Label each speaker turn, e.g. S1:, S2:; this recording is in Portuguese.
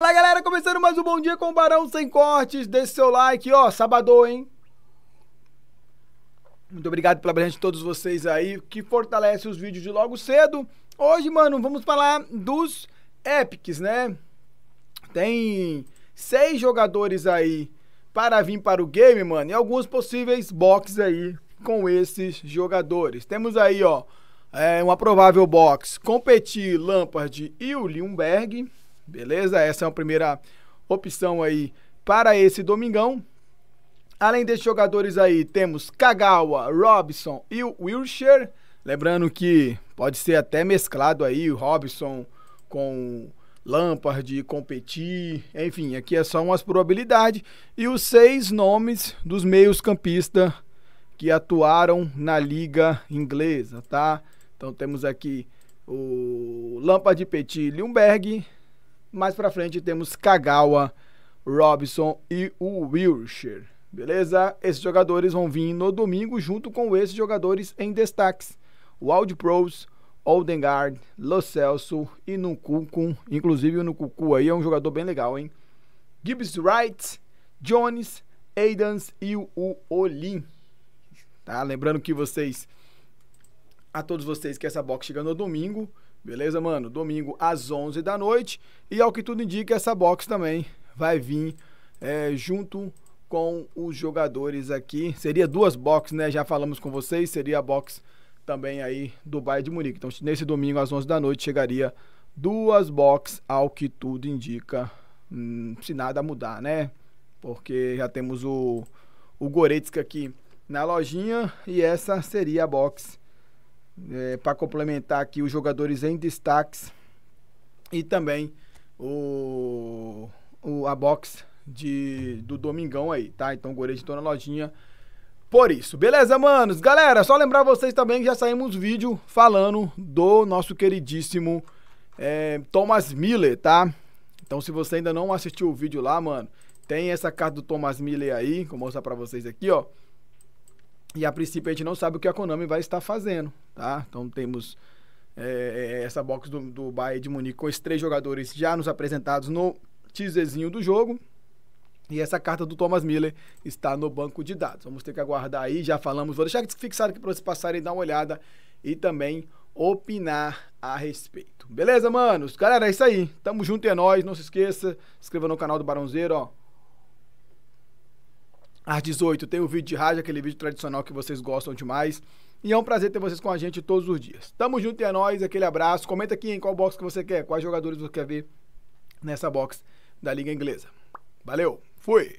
S1: Fala galera, começando mais um Bom Dia com o Barão Sem Cortes, deixe seu like, ó, sabadão, hein? Muito obrigado pela presença de todos vocês aí, que fortalece os vídeos de logo cedo. Hoje, mano, vamos falar dos Epics, né? Tem seis jogadores aí para vir para o game, mano, e alguns possíveis boxes aí com esses jogadores. Temos aí, ó, é, uma provável box competir, Lampard e o Liumberg. Beleza? Essa é a primeira opção aí para esse domingão. Além desses jogadores aí, temos Kagawa, Robson e o Wilshire. Lembrando que pode ser até mesclado aí o Robson com Lampard, de Petit. Enfim, aqui é só umas probabilidades. E os seis nomes dos meios campistas que atuaram na liga inglesa, tá? Então temos aqui o Lampard, Petit e mais pra frente temos Kagawa, Robson e o Wilshire. Beleza? Esses jogadores vão vir no domingo junto com esses jogadores em destaques. O Pros, Oldengard, Lo Celso e Nukuku. Inclusive o Nukuku aí é um jogador bem legal, hein? Gibbs Wright, Jones, Aidans e o Olin. Tá? Lembrando que vocês, a todos vocês que essa box chega no domingo. Beleza, mano? Domingo às 11 da noite. E ao que tudo indica, essa box também vai vir é, junto com os jogadores aqui. Seria duas boxes, né? Já falamos com vocês. Seria a box também aí do Bayern de Munique. Então, nesse domingo às 11 da noite chegaria duas boxes, ao que tudo indica, hum, se nada mudar, né? Porque já temos o, o Goretzka aqui na lojinha e essa seria a box é, para complementar aqui os jogadores em destaques e também o, o a box de, do Domingão aí, tá? Então, Goreja estou na lojinha por isso. Beleza, manos? Galera, só lembrar vocês também que já saímos vídeo falando do nosso queridíssimo é, Thomas Miller, tá? Então, se você ainda não assistiu o vídeo lá, mano, tem essa carta do Thomas Miller aí, que eu vou mostrar pra vocês aqui, ó. E a princípio a gente não sabe o que a Konami vai estar fazendo, tá? Então temos é, é, essa box do, do Bayern de Munique com esses três jogadores já nos apresentados no teaserzinho do jogo. E essa carta do Thomas Miller está no banco de dados. Vamos ter que aguardar aí, já falamos. Vou deixar fixado aqui para vocês passarem dar uma olhada e também opinar a respeito. Beleza, manos? Galera, é isso aí. Tamo junto e é nóis. Não se esqueça, se inscreva no canal do Barãozeiro, ó. Às 18 tem o vídeo de rádio, aquele vídeo tradicional que vocês gostam demais. E é um prazer ter vocês com a gente todos os dias. Tamo junto e é nóis, aquele abraço. Comenta aqui em qual box que você quer, quais jogadores você quer ver nessa box da Liga Inglesa. Valeu, fui!